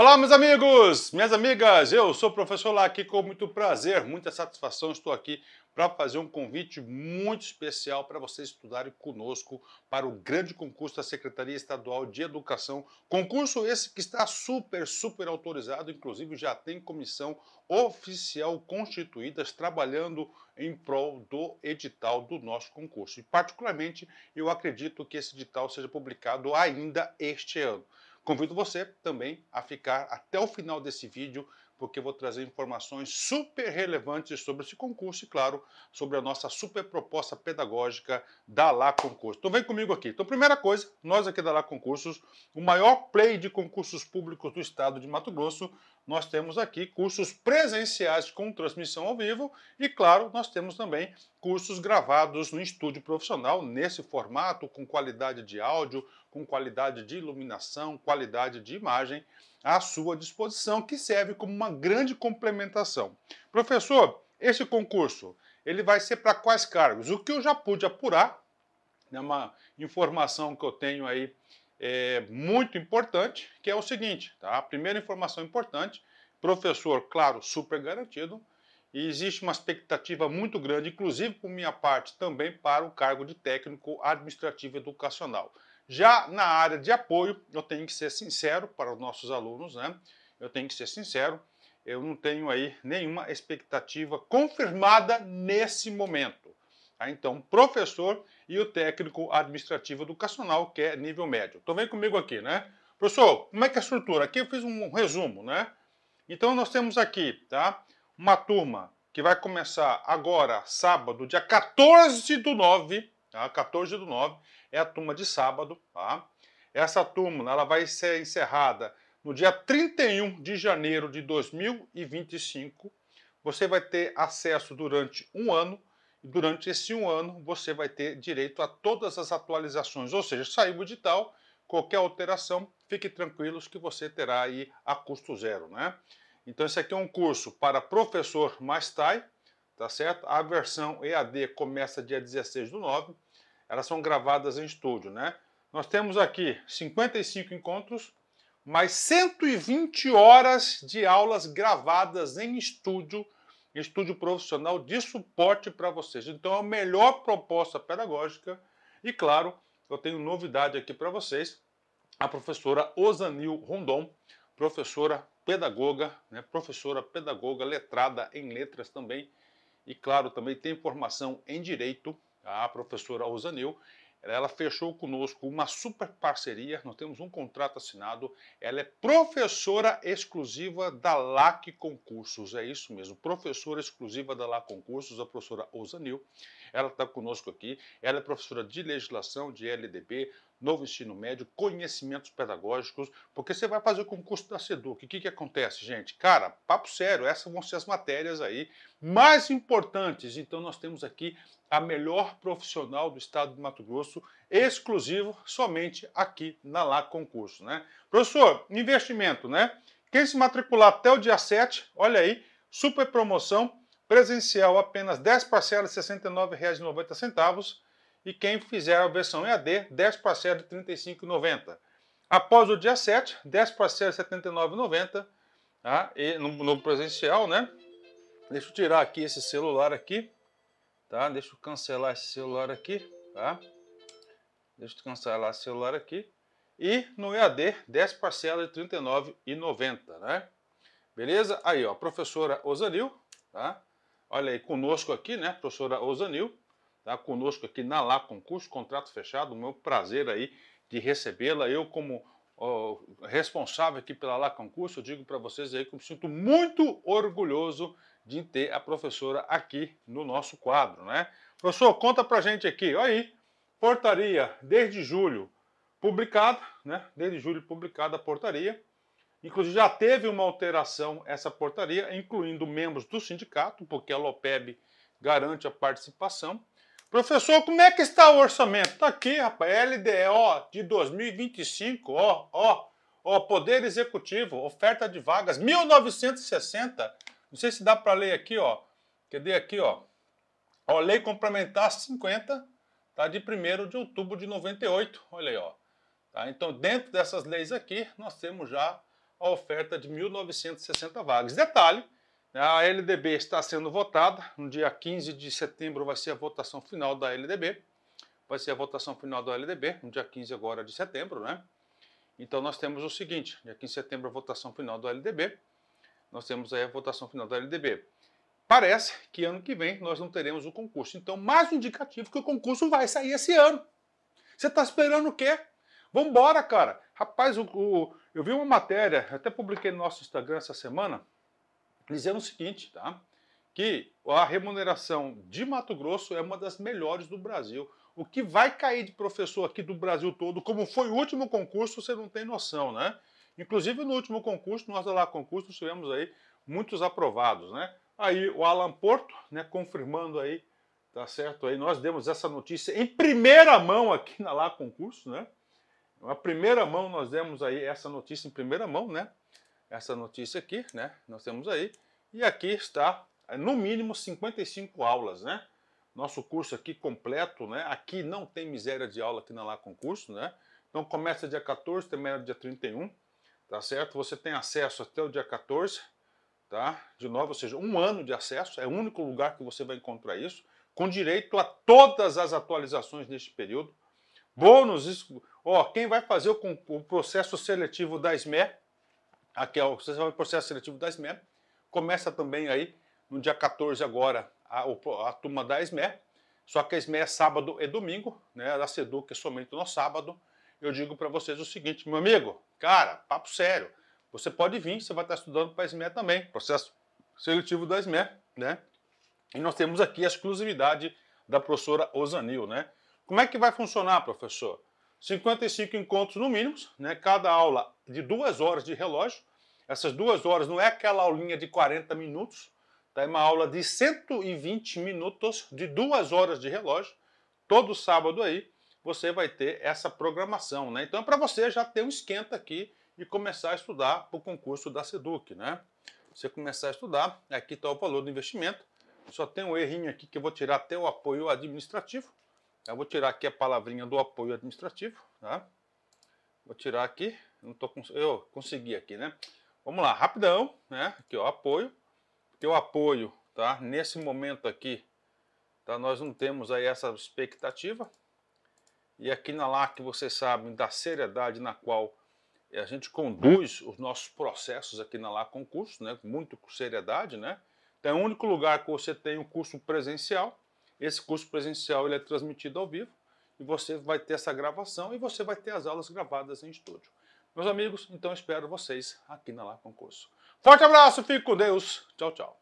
Olá, meus amigos, minhas amigas, eu sou o professor Laki com muito prazer, muita satisfação, estou aqui para fazer um convite muito especial para vocês estudarem conosco para o grande concurso da Secretaria Estadual de Educação. Concurso esse que está super, super autorizado, inclusive já tem comissão oficial constituída trabalhando em prol do edital do nosso concurso. E particularmente, eu acredito que esse edital seja publicado ainda este ano. Convido você também a ficar até o final desse vídeo porque eu vou trazer informações super relevantes sobre esse concurso e, claro, sobre a nossa super proposta pedagógica da Lá Concurso. Então vem comigo aqui. Então, primeira coisa, nós aqui da Lá Concursos, o maior play de concursos públicos do estado de Mato Grosso, nós temos aqui cursos presenciais com transmissão ao vivo e, claro, nós temos também cursos gravados no estúdio profissional, nesse formato, com qualidade de áudio, com qualidade de iluminação, qualidade de imagem à sua disposição, que serve como uma grande complementação. Professor, esse concurso, ele vai ser para quais cargos? O que eu já pude apurar, é né, uma informação que eu tenho aí é, muito importante, que é o seguinte, tá? A primeira informação importante, professor, claro, super garantido, e existe uma expectativa muito grande, inclusive por minha parte também, para o cargo de técnico administrativo educacional. Já na área de apoio, eu tenho que ser sincero para os nossos alunos, né? Eu tenho que ser sincero, eu não tenho aí nenhuma expectativa confirmada nesse momento. Tá? Então, professor e o técnico administrativo educacional, que é nível médio. Então vem comigo aqui, né? Professor, como é que é a estrutura? Aqui eu fiz um resumo, né? Então nós temos aqui, tá? Uma turma que vai começar agora, sábado, dia 14 do 9, tá? 14 do 9, é a turma de sábado, tá? Essa turma ela vai ser encerrada no dia 31 de janeiro de 2025. Você vai ter acesso durante um ano e durante esse um ano você vai ter direito a todas as atualizações, ou seja, saiu o edital, qualquer alteração, fique tranquilos que você terá aí a custo zero, né? Então esse aqui é um curso para professor mais TAI, tá certo? A versão EAD começa dia 16 do 9 elas são gravadas em estúdio, né? Nós temos aqui 55 encontros, mais 120 horas de aulas gravadas em estúdio, em estúdio profissional de suporte para vocês. Então é a melhor proposta pedagógica e claro, eu tenho novidade aqui para vocês. A professora Osanil Rondon, professora pedagoga, né, professora pedagoga letrada em letras também, e claro, também tem formação em direito a professora Osanil, ela fechou conosco uma super parceria, nós temos um contrato assinado, ela é professora exclusiva da LAC Concursos, é isso mesmo, professora exclusiva da LAC Concursos, a professora Osanil, ela está conosco aqui, ela é professora de legislação de LDB, novo ensino médio, conhecimentos pedagógicos, porque você vai fazer o concurso da SEDUC. O que, que acontece, gente? Cara, papo sério, essas vão ser as matérias aí mais importantes. Então nós temos aqui a melhor profissional do estado de Mato Grosso, exclusivo somente aqui na LAC Concurso, né? Professor, investimento, né? Quem se matricular até o dia 7, olha aí, super promoção, presencial apenas 10 parcelas de R$ 69,90 e quem fizer a versão EAD, 10 parcelas de R$ 35,90. Após o dia 7, 10 parcelas de R$ 79,90 tá? E no, no presencial, né? Deixa eu tirar aqui esse celular aqui, tá? Deixa eu cancelar esse celular aqui, tá? Deixa eu cancelar esse celular aqui. E no EAD, 10 parcelas de R$ 39,90, né? Beleza? Aí, ó, professora Osanil, tá? Olha aí, conosco aqui, né, professora Osanil, tá conosco aqui na Lá Concurso, contrato fechado. o Meu prazer aí de recebê-la. Eu, como ó, responsável aqui pela Lá Concurso, digo para vocês aí que eu me sinto muito orgulhoso de ter a professora aqui no nosso quadro, né? Professor, conta pra gente aqui. Olha aí, portaria desde julho publicada, né? Desde julho publicada a portaria. Inclusive já teve uma alteração essa portaria, incluindo membros do sindicato, porque a LOPEB garante a participação. Professor, como é que está o orçamento? Tá aqui, rapaz, LDO de 2025, ó, ó, ó, Poder Executivo, oferta de vagas, 1960. Não sei se dá para ler aqui, ó. Cadê aqui, ó? Ó, Lei Complementar 50, tá de 1 de outubro de 98. Olha aí, ó. Tá? Então, dentro dessas leis aqui, nós temos já a oferta de 1960 vagas. Detalhe, a LDB está sendo votada, no dia 15 de setembro vai ser a votação final da LDB, vai ser a votação final da LDB, no dia 15 agora de setembro, né? Então nós temos o seguinte, dia 15 de setembro a votação final da LDB, nós temos aí a votação final da LDB. Parece que ano que vem nós não teremos o concurso, então mais um indicativo que o concurso vai sair esse ano. Você está esperando o quê? Vambora, cara! Rapaz, o, o, eu vi uma matéria, até publiquei no nosso Instagram essa semana, dizendo o seguinte, tá? Que a remuneração de Mato Grosso é uma das melhores do Brasil. O que vai cair de professor aqui do Brasil todo, como foi o último concurso, você não tem noção, né? Inclusive no último concurso, nós lá concurso tivemos aí muitos aprovados, né? Aí o Alan Porto, né, confirmando aí, tá certo aí, nós demos essa notícia em primeira mão aqui na lá concurso, né? Na primeira mão nós demos aí essa notícia em primeira mão, né? essa notícia aqui, né? Nós temos aí. E aqui está, eh, no mínimo, 55 aulas, né? Nosso curso aqui completo, né? Aqui não tem miséria de aula aqui na Lá Concurso, né? Então começa dia 14, termina dia 31, tá certo? Você tem acesso até o dia 14, tá? De novo, ou seja, um ano de acesso, é o único lugar que você vai encontrar isso, com direito a todas as atualizações neste período. Bônus, ó, quem vai fazer o, o processo seletivo da SME, aqui é o processo seletivo da SMER. Começa também aí no dia 14 agora a, a turma da SMER, só que a SMER é sábado e domingo, né? a SEDUC é somente no sábado. Eu digo para vocês o seguinte, meu amigo, cara, papo sério, você pode vir, você vai estar estudando para a SMER também, processo seletivo da SMER, né? E nós temos aqui a exclusividade da professora Osanil, né? Como é que vai funcionar, professor? 55 encontros no mínimo, né? cada aula de duas horas de relógio, essas duas horas não é aquela aulinha de 40 minutos, tá? é uma aula de 120 minutos, de duas horas de relógio, todo sábado aí você vai ter essa programação, né? Então é para você já ter um esquenta aqui e começar a estudar para o concurso da Seduc, né? Você começar a estudar, aqui está o valor do investimento. Só tem um errinho aqui que eu vou tirar até o apoio administrativo. Eu vou tirar aqui a palavrinha do apoio administrativo, tá? Vou tirar aqui, não tô cons eu consegui aqui, né? Vamos lá, rapidão, né? Aqui, ó, apoio. Porque apoio, tá? Nesse momento aqui, tá? Nós não temos aí essa expectativa. E aqui na LAC, vocês sabem da seriedade na qual a gente conduz os nossos processos aqui na LAC Concurso, né? Muito com seriedade, né? Então, é o único lugar que você tem um curso presencial. Esse curso presencial ele é transmitido ao vivo e você vai ter essa gravação e você vai ter as aulas gravadas em estúdio. Meus amigos, então espero vocês aqui na Lá Concurso. Forte abraço, fico com Deus. Tchau, tchau.